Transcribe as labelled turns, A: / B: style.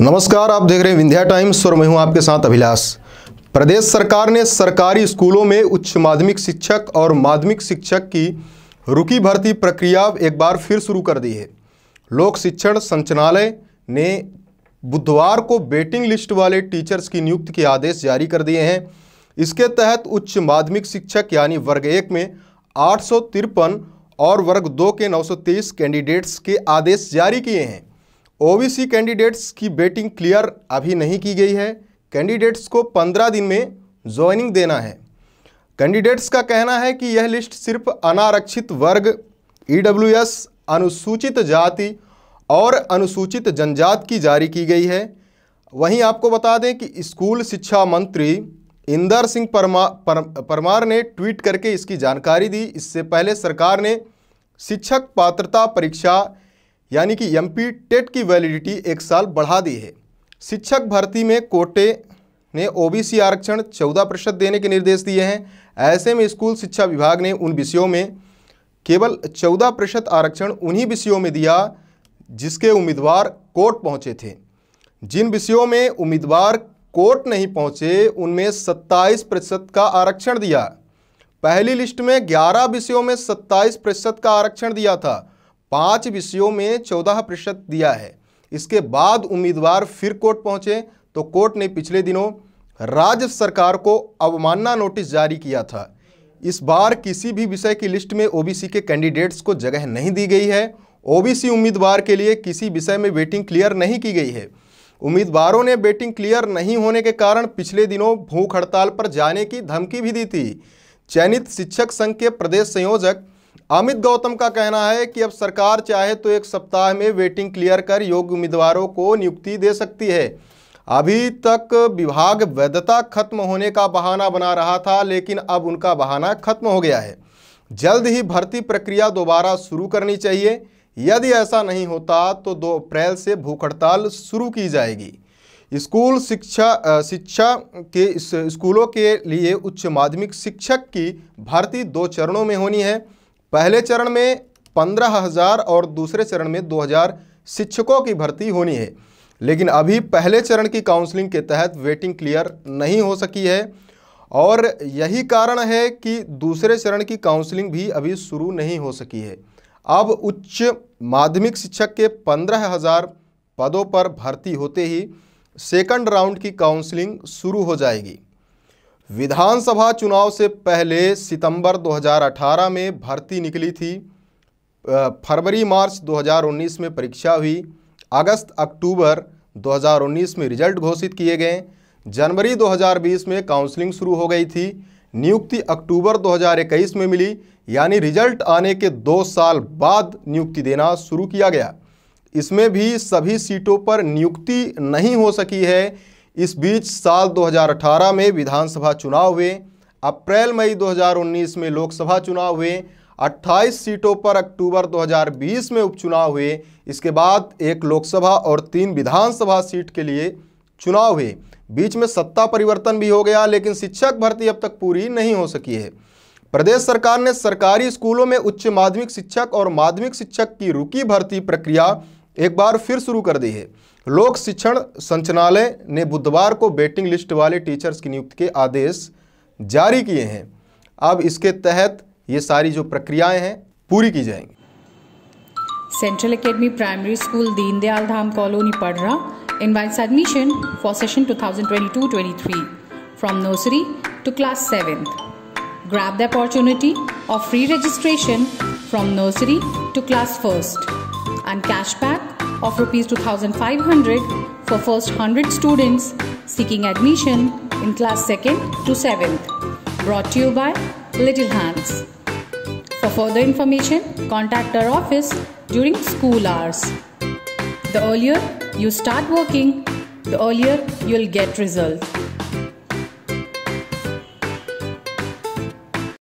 A: नमस्कार आप देख रहे हैं विंध्या टाइम्स और मैं हूं आपके साथ अभिलाष प्रदेश सरकार ने सरकारी स्कूलों में उच्च माध्यमिक शिक्षक और माध्यमिक शिक्षक की रुकी भर्ती प्रक्रिया एक बार फिर शुरू कर दी है लोक शिक्षण संचालय ने बुधवार को बेटिंग लिस्ट वाले टीचर्स की नियुक्ति के आदेश जारी कर दिए हैं इसके तहत उच्च माध्यमिक शिक्षक यानी वर्ग एक में आठ और वर्ग दो के नौ कैंडिडेट्स के आदेश जारी किए हैं ओबीसी कैंडिडेट्स की बेटिंग क्लियर अभी नहीं की गई है कैंडिडेट्स को पंद्रह दिन में ज्वाइनिंग देना है कैंडिडेट्स का कहना है कि यह लिस्ट सिर्फ अनारक्षित वर्ग ईडब्ल्यूएस अनुसूचित जाति और अनुसूचित जनजात की जारी की गई है वहीं आपको बता दें कि स्कूल शिक्षा मंत्री इंदर सिंह परमा पर, परमार ने ट्वीट करके इसकी जानकारी दी इससे पहले सरकार ने शिक्षक पात्रता परीक्षा यानी कि एम टेट की वैलिडिटी एक साल बढ़ा दी है शिक्षक भर्ती में कोटे ने ओबीसी आरक्षण 14 प्रतिशत देने के निर्देश दिए हैं ऐसे में स्कूल शिक्षा विभाग ने उन विषयों में केवल 14 प्रतिशत आरक्षण उन्हीं विषयों में दिया जिसके उम्मीदवार कोर्ट पहुंचे थे जिन विषयों में उम्मीदवार कोर्ट नहीं पहुंचे उनमें 27 प्रतिशत का आरक्षण दिया पहली लिस्ट में ग्यारह विषयों में सत्ताईस प्रतिशत का आरक्षण दिया था पाँच विषयों में चौदह प्रतिशत दिया है इसके बाद उम्मीदवार फिर कोर्ट पहुंचे तो कोर्ट ने पिछले दिनों राज्य सरकार को अवमानना नोटिस जारी किया था इस बार किसी भी विषय की लिस्ट में ओबीसी के कैंडिडेट्स को जगह नहीं दी गई है ओबीसी उम्मीदवार के लिए किसी विषय में वेटिंग क्लियर नहीं की गई है उम्मीदवारों ने वेटिंग क्लियर नहीं होने के कारण पिछले दिनों भूख हड़ताल पर जाने की धमकी भी दी थी चयनित शिक्षक संघ के प्रदेश संयोजक अमित गौतम का कहना है कि अब सरकार चाहे तो एक सप्ताह में वेटिंग क्लियर कर योग्य उम्मीदवारों को नियुक्ति दे सकती है अभी तक विभाग वैधता खत्म होने का बहाना बना रहा था लेकिन अब उनका बहाना खत्म हो गया है जल्द ही भर्ती प्रक्रिया दोबारा शुरू करनी चाहिए यदि ऐसा नहीं होता तो 2 अप्रैल से भूख हड़ताल शुरू की जाएगी स्कूल शिक्षा शिक्षा के स्कूलों के लिए उच्च माध्यमिक शिक्षक की भर्ती दो चरणों में होनी है पहले चरण में पंद्रह हज़ार और दूसरे चरण में दो हज़ार शिक्षकों की भर्ती होनी है लेकिन अभी पहले चरण की काउंसलिंग के तहत वेटिंग क्लियर नहीं हो सकी है और यही कारण है कि दूसरे चरण की काउंसलिंग भी अभी शुरू नहीं हो सकी है अब उच्च माध्यमिक शिक्षक के पंद्रह हज़ार पदों पर भर्ती होते ही सेकंड राउंड की काउंसलिंग शुरू हो जाएगी विधानसभा चुनाव से पहले सितंबर 2018 में भर्ती निकली थी फरवरी मार्च 2019 में परीक्षा हुई अगस्त अक्टूबर 2019 में रिजल्ट घोषित किए गए जनवरी 2020 में काउंसलिंग शुरू हो गई थी नियुक्ति अक्टूबर 2021 में मिली यानी रिजल्ट आने के दो साल बाद नियुक्ति देना शुरू किया गया इसमें भी सभी सीटों पर नियुक्ति नहीं हो सकी है इस बीच साल 2018 में विधानसभा चुनाव हुए अप्रैल मई 2019 में लोकसभा चुनाव हुए 28 सीटों पर अक्टूबर 2020 में उपचुनाव हुए इसके बाद एक लोकसभा और तीन विधानसभा सीट के लिए चुनाव हुए बीच में सत्ता परिवर्तन भी हो गया लेकिन शिक्षक भर्ती अब तक पूरी नहीं हो सकी है प्रदेश सरकार ने सरकारी स्कूलों में उच्च माध्यमिक शिक्षक और माध्यमिक शिक्षक की रुकी भर्ती प्रक्रिया एक बार फिर शुरू कर दी है लोक शिक्षण संचालय ने बुधवार को वेटिंग लिस्ट वाले टीचर्स की नियुक्ति के आदेश जारी किए हैं अब इसके तहत ये सारी जो प्रक्रियाएं हैं पूरी की जाएंगी
B: central academy primary school Deendayal Dham colony Padhra invites admission for session 2022-23 from nursery to class 7th. Grab the opportunity of free registration from nursery to class first and cashback of Rs 2500 for first 100 students seeking admission in class 2nd to 7th. Brought to you by Little Hands. For further information, contact our office during school hours. The earlier you start working, the earlier you'll get results.